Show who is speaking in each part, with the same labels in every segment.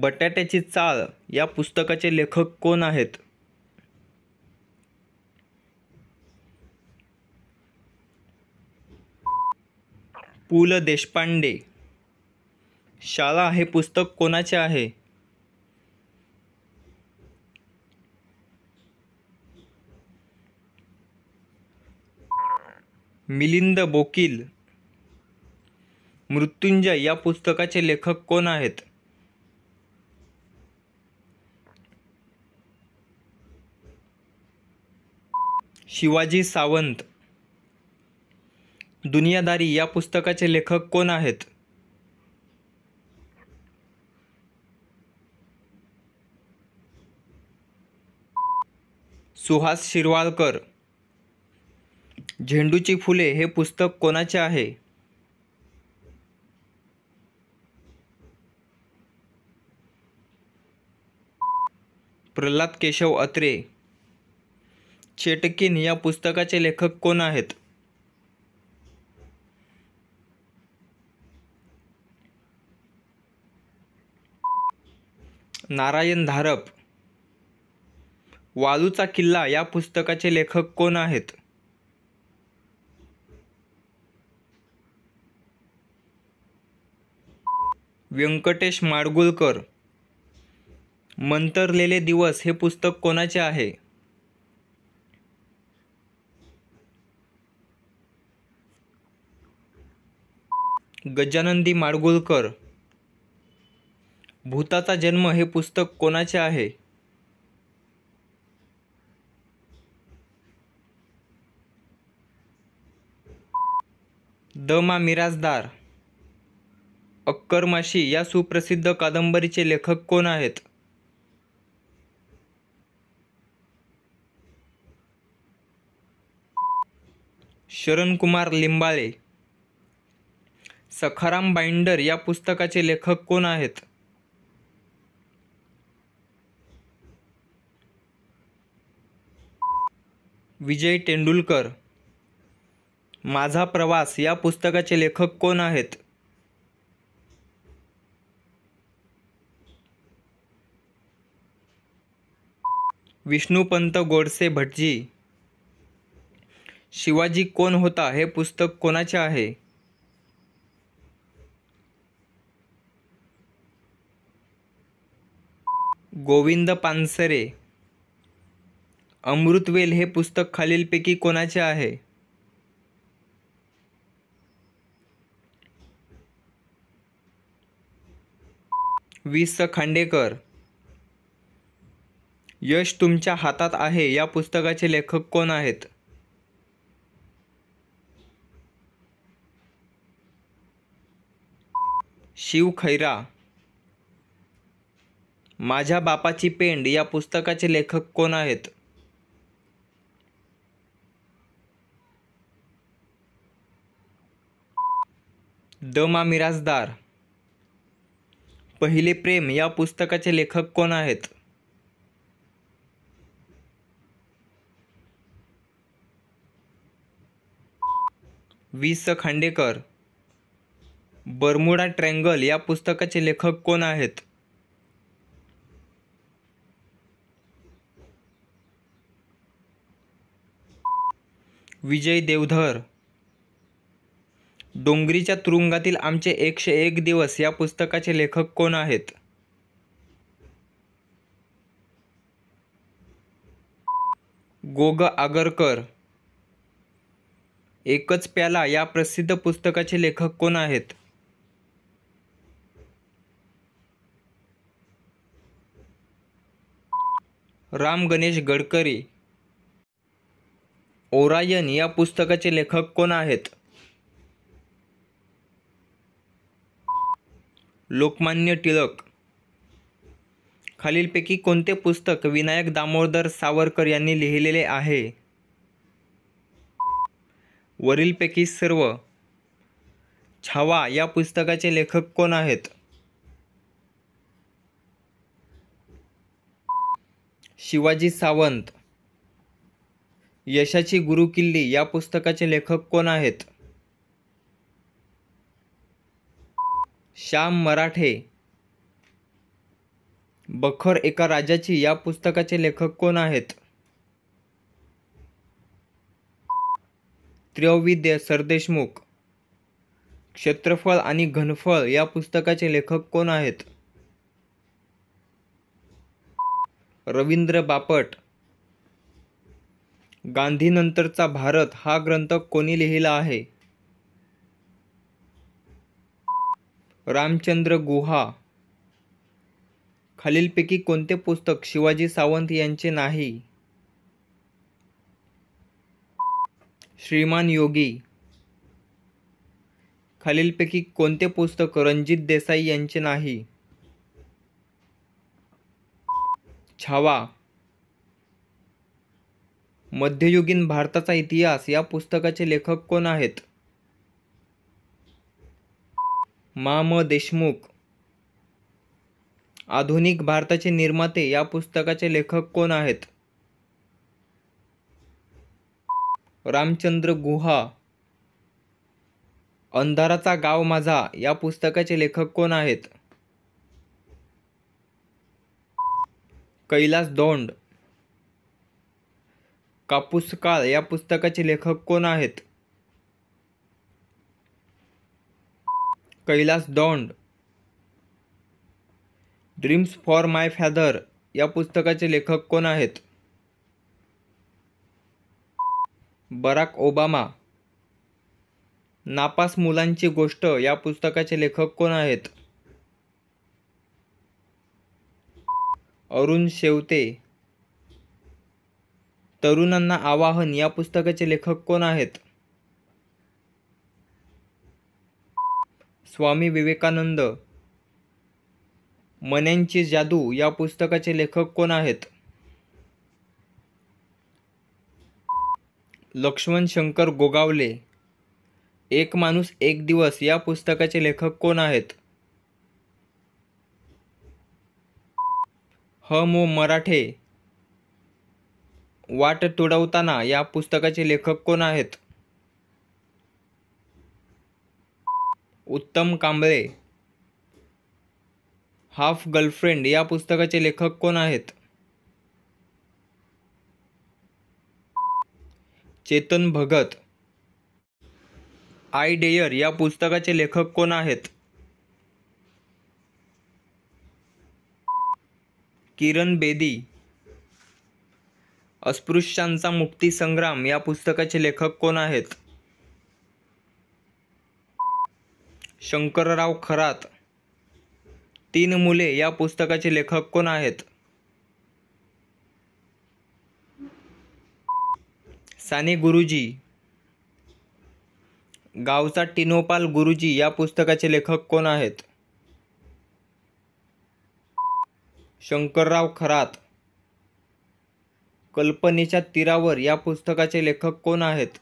Speaker 1: बटाट्याची चाळ या पुस्तकाचे लेखक कोण आहेत पु ल देशपांडे शाळा हे पुस्तक कोणाचे आहे मिलिंद बोकील मृत्युंजय या पुस्तकाचे लेखक कोण आहेत शिवाजी सावंत दुनियादारी या पुस्तकाचे लेखक कोण आहेत सुहास शिरवाळकर झेंडूची फुले हे पुस्तक कोणाचे आहे प्रल्हाद केशव अत्रे चेटकिन या पुस्तकाचे लेखक कोण आहेत नारायण धारप वालूचा किल्ला या पुस्तकाचे लेखक कोण आहेत व्यंकटेश माडगुळकर मंतरलेले दिवस हे पुस्तक कोणाचे आहे गजानंदी माडगुळकर भूताचा जन्म हे पुस्तक कोणाचे आहे दमा मिराजदार अक्करमाशी या सुप्रसिद्ध कादंबरीचे लेखक कोण आहेत शरणकुमार लिंबाळे सखाराम बाइंडर या पुस्तकाचे लेखक कोण आहेत विजय तेंडुलकर माझा प्रवास या पुस्तकाचे लेखक कोण आहेत विष्णुपंत गोडसे भटजी शिवाजी कोण होता हे पुस्तक कोणाचे आहे गोविंद पानसरे अमृतवेल हे पुस्तक खालीलपैकी कोणाचे आहे वि स खांडेकर यश तुमच्या हातात आहे या पुस्तकाचे लेखक कोण आहेत शिव खैरा माझ्या बापाची पेंड या पुस्तकाचे लेखक कोण आहेत द मा मिराजदार पहिले प्रेम या पुस्तकाचे लेखक कोण आहेत वी स खांडेकर बर्मुडा ट्रँगल या पुस्तकाचे लेखक कोण आहेत विजय देवधर डोंगरीच्या तुरुंगातील आमचे एकशे एक दिवस या पुस्तकाचे लेखक कोण आहेत गोग आगरकर एकच प्याला या प्रसिद्ध पुस्तकाचे लेखक कोण आहेत राम गणेश गडकरी ओरायन या पुस्तकाचे लेखक कोण आहेत लोकमान्य टिळक खालीलपैकी कोणते पुस्तक विनायक दामोदर सावरकर यांनी लिहिलेले आहे वरीलपैकी सर्व छावा या पुस्तकाचे लेखक कोण आहेत शिवाजी सावंत यशाची गुरुकिल्ली या पुस्तकाचे लेखक कोण आहेत श्याम मराठे बखर एका राजाची या पुस्तकाचे लेखक कोण आहेत त्रैविद्य सरदेशमुख क्षेत्रफळ आणि घनफळ या पुस्तकाचे लेखक कोण आहेत रवींद्र बापट गांधीनंतरचा भारत हा ग्रंथ कोणी लिहिला आहे रामचंद्र गुहा खालीलपैकी कोणते पुस्तक शिवाजी सावंत यांचे नाही श्रीमान योगी खालीलपैकी कोणते पुस्तक रणजित देसाई यांचे नाही छावा मध्ययुगीन भारताचा इतिहास या पुस्तकाचे लेखक कोण आहेत मा म देशमुख आधुनिक भारताचे निर्माते या पुस्तकाचे लेखक कोण आहेत रामचंद्र गुहा अंधाराचा गाव माझा या पुस्तकाचे लेखक कोण आहेत कैलास दोंड कापूस काळ या पुस्तकाचे लेखक कोण आहेत Kailas Daund Dreams for My Father या पुस्तकाचे लेखक कोण आहेत बराक ओबामा नापास मुलांची गोष्ट या पुस्तकाचे लेखक कोण आहेत अरुण शेवते तरुणांना आवाहन या पुस्तकाचे लेखक कोण आहेत स्वामी विवेकानंद मन्यांची जादू या पुस्तकाचे लेखक कोण आहेत लक्ष्मण शंकर गोगावले एक माणूस एक दिवस या पुस्तकाचे लेखक कोण आहेत ह मो मराठे वाट तुडवताना या पुस्तकाचे लेखक कोण आहेत उत्तम कांबळे हाफ गर्लफ्रेंड या पुस्तकाचे लेखक कोण आहेत चेतन भगत आय डेयर या पुस्तकाचे लेखक कोण आहेत किरण बेदी अस्पृश्यांचा मुक्तीसंग्राम या पुस्तकाचे लेखक कोण आहेत शंकरराव खरात तीन मुले या पुस्तकाचे लेखक कोण आहेत साने गुरुजी गावचा टिनोपाल गुरुजी या पुस्तकाचे लेखक कोण आहेत शंकरराव खरात कल्पनेच्या तीरावर या पुस्तकाचे लेखक कोण आहेत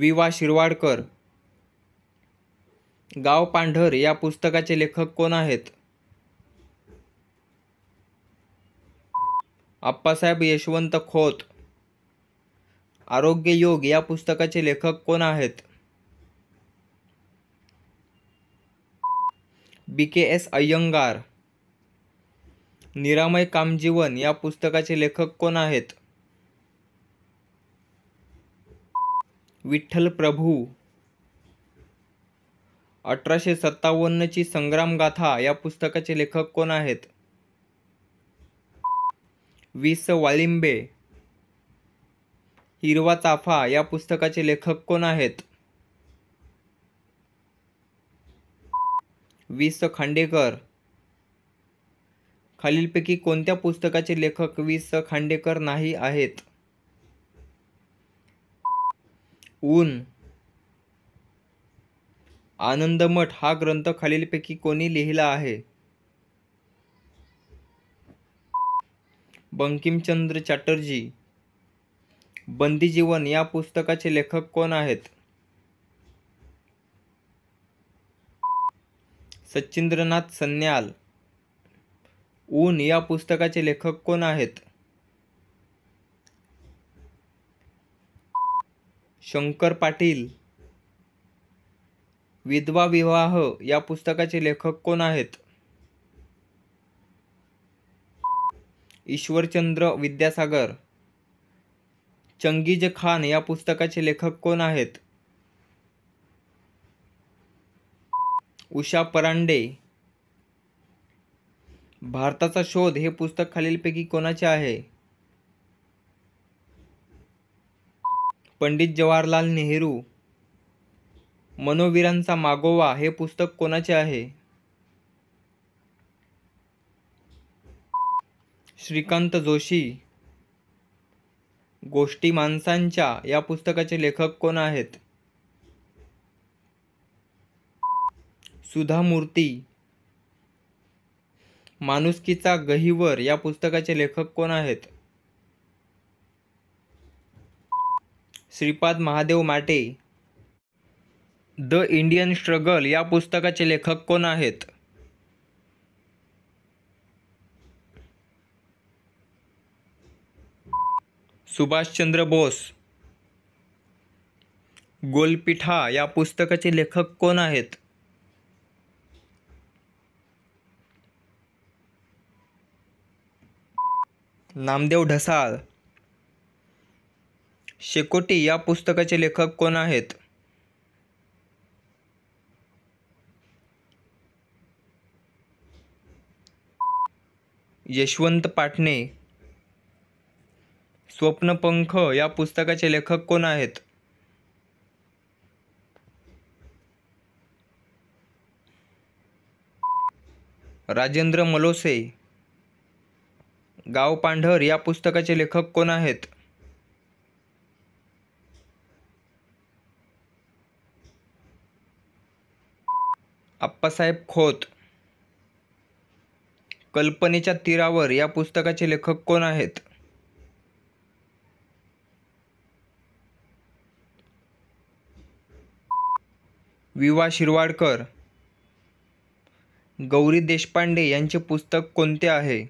Speaker 1: वि वा शिरवाडकर गाव पांढर या पुस्तकाचे लेखक कोण आहेत आप्पासाहेब यशवंत खोत आरोग्य योग या पुस्तकाचे लेखक कोण आहेत बी के एस अय्यंगार निरामय कामजीवन या पुस्तकाचे लेखक कोण आहेत विठ्ठल प्रभू अठराशे सत्तावन्नची गाथा या पुस्तकाचे लेखक कोण आहेत विस स हिरवा चाफा या पुस्तकाचे लेखक कोण आहेत विस स खांडेकर खालीलपैकी कोणत्या पुस्तकाचे लेखक वि स खांडेकर नाही आहेत ऊन आनंदमठ हा ग्रंथ खालीलपैकी कोणी लिहिला आहे बंकिमचंद्र चॅटर्जी बंदीजीवन या पुस्तकाचे लेखक कोण आहेत सच्चिंद्रनाथ सन्याल ऊन या पुस्तकाचे लेखक कोण आहेत शंकर पाटील विधवा विवाह या पुस्तकाचे लेखक कोण आहेत ईश्वरचंद्र विद्यासागर चंगीज खान या पुस्तकाचे लेखक कोण आहेत उषा परांडे भारताचा शोध हे पुस्तक खालीलपैकी कोणाचे आहे पंडित जवाहरलाल नेहरू मनोवीरांचा मागोवा हे पुस्तक कोणाचे आहे श्रीकांत जोशी गोष्टी माणसांच्या या पुस्तकाचे लेखक कोण आहेत सुधा मूर्ती माणुसकीचा गहिवर या पुस्तकाचे लेखक कोण आहेत श्रीपाद महादेव माटे द इंडियन स्ट्रगल या पुस्तकाचे लेखक कोण आहेत सुभाषचंद्र बोस गोलपिठा या पुस्तकाचे लेखक कोण आहेत नामदेव ढसाळ शेकोटी या पुस्तकाचे लेखक कोण आहेत यशवंत पाटणे स्वप्नपंख या पुस्तकाचे लेखक कोण आहेत राजेंद्र मलोसे गाव पांढर या पुस्तकाचे लेखक कोण आहेत आप्पासाहेब खोत कल्पनेच्या तीरावर या पुस्तकाचे लेखक कोण आहेत विवा शिरवाडकर गौरी देशपांडे यांचे पुस्तक कोणते आहे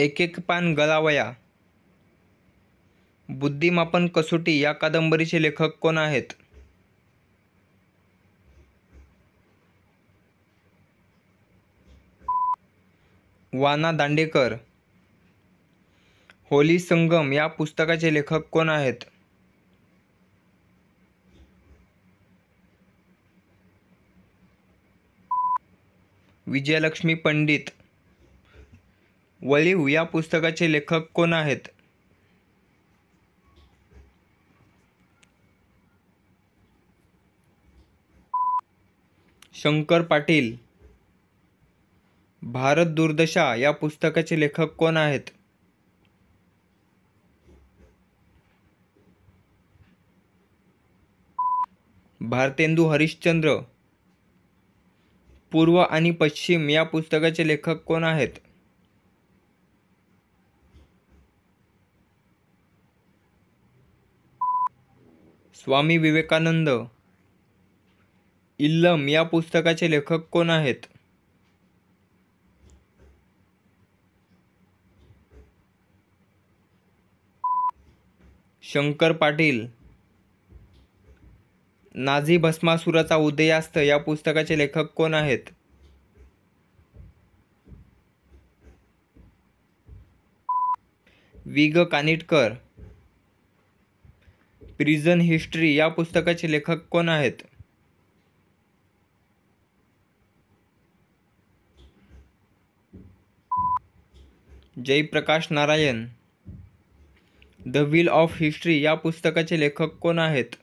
Speaker 1: एक एक पान गळावया बुद्धिमापन कसोटी या कादंबरीचे लेखक कोण आहेत वाना दांडेकर होली संगम या पुस्तकाचे लेखक कोण आहेत विजयलक्ष्मी पंडित वळीव या पुस्तकाचे लेखक कोण आहेत शंकर पाटील भारत दुर्दशा या पुस्तकाचे लेखक कोण आहेत भारतेंदू हरिश्चंद्र पूर्व आणि पश्चिम या पुस्तकाचे लेखक कोण आहेत स्वामी विवेकानंद इल्लम या पुस्तकाचे लेखक कोण आहेत शंकर पाटील नाझी भस्मासुराचा उदयास्त या पुस्तकाचे लेखक कोण आहेत विग कानिटकर प्रिझन हिस्ट्री या पुस्तकाचे लेखक कोण आहेत Jayaprakash Narayan The Wheel of History या पुस्तकाचे लेखक कोण आहेत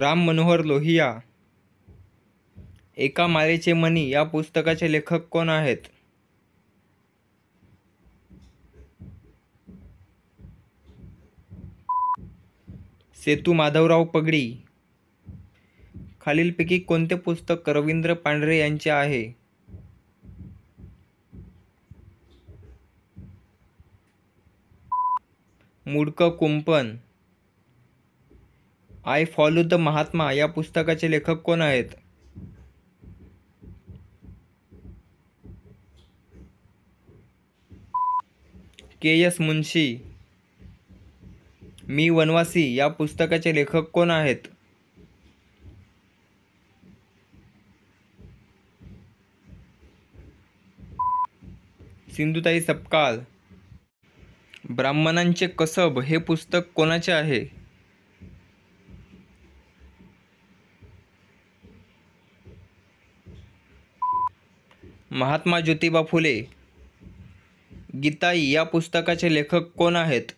Speaker 1: राम मनोहर लोहिया एका मारेचे मनी या पुस्तकाचे लेखक कोण आहेत सेतू माधवराव पगडी खालीलपैकी कोणते पुस्तक रवींद्र पांढरे यांचे आहे मुडक कुंपण आय फॉलो द महात्मा या पुस्तकाचे लेखक कोण आहेत के एस मुन्शी मी वनवासी या पुस्तकाचे लेखक कोण आहेत सिंधुताई सपकाल ब्राह्मणांचे कसब हे पुस्तक कोणाचे आहे महात्मा ज्योतिबा फुले गीताई या पुस्तकाचे लेखक कोण आहेत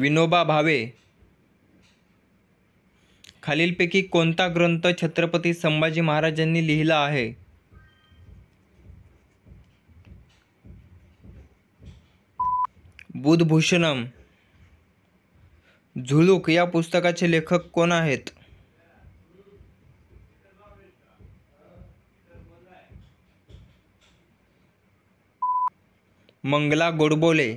Speaker 1: विनोबा भावे खालीलपैकी कोणता ग्रंथ छत्रपती संभाजी महाराजांनी लिहिला आहे बुधभूषणम झुलूक या पुस्तकाचे लेखक कोण आहेत Mangala Godbole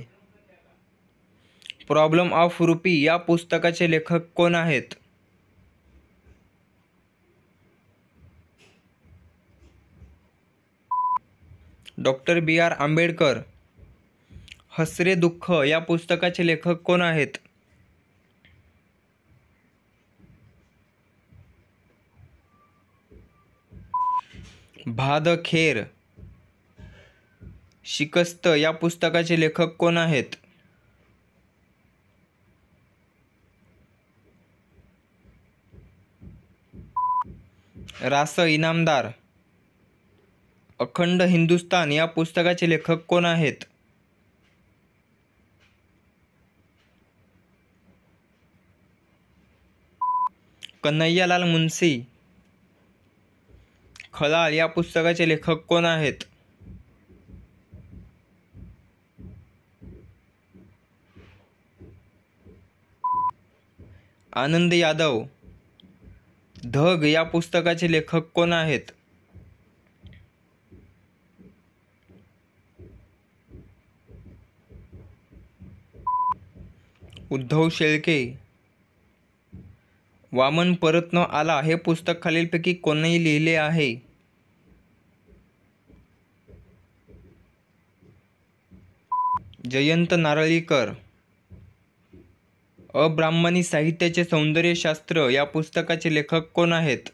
Speaker 1: Problem of Rupee या पुस्तकाचे लेखक कोण आहेत डॉक्टर बी आर आंबेडकर हसरे दुःख या पुस्तकाचे लेखक कोण आहेत भाद खेर शिकस्त या पुस्तकाचे लेखक कोण आहेत रास इनामदार अखंड हिंदुस्तान या पुस्तकाचे लेखक कोण आहेत कन्हैयालाल मुन्सी खलाल या पुस्तकाचे लेखक कोण आहेत आनंद यादव धग या पुस्तकाचे लेखक कोण आहेत उद्धव शेळके वामन परत आला हे पुस्तक खालीलपैकी कोणी लिहिले आहे जयंत नारळीकर अब्राह्मणी साहित्याचे सौंदर्यशास्त्र या पुस्तकाचे लेखक कोण आहेत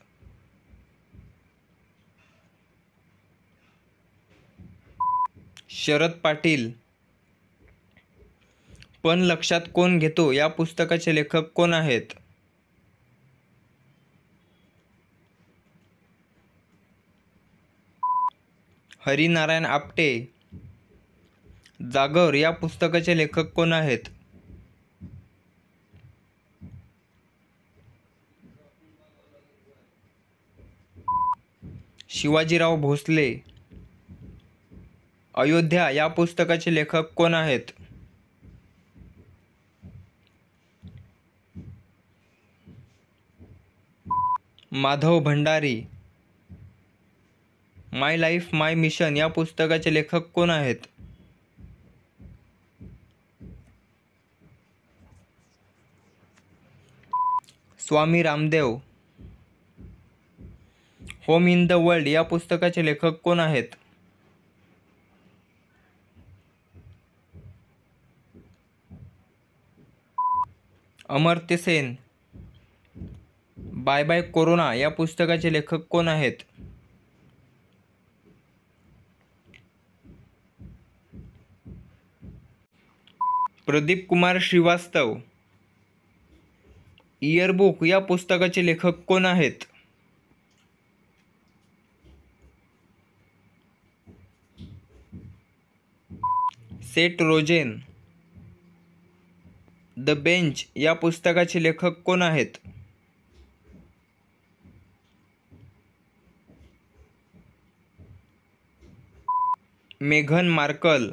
Speaker 1: शरद पाटील पण लक्षात कोण घेतो या पुस्तकाचे लेखक कोण आहेत हरिनारायण आपटे जागर या पुस्तकाचे लेखक कोण आहेत शिवाजीराव भोसले अयोध्या या पुस्तकाचे लेखक कोण आहेत Madhav Bhandari My Life My Mission या पुस्तकाचे लेखक कोण आहेत Swami Ramdev Home in the World या पुस्तकाचे लेखक कोण आहेत Amartya Sen Bye Bye Corona या पुस्तकाचे लेखक कोण आहेत प्रदीप कुमार श्रीवास्तव इयरबुक या पुस्तकाचे लेखक कोण आहेत सेट रोजेन द बेंच या पुस्तकाचे लेखक कोण आहेत मेघन मार्कल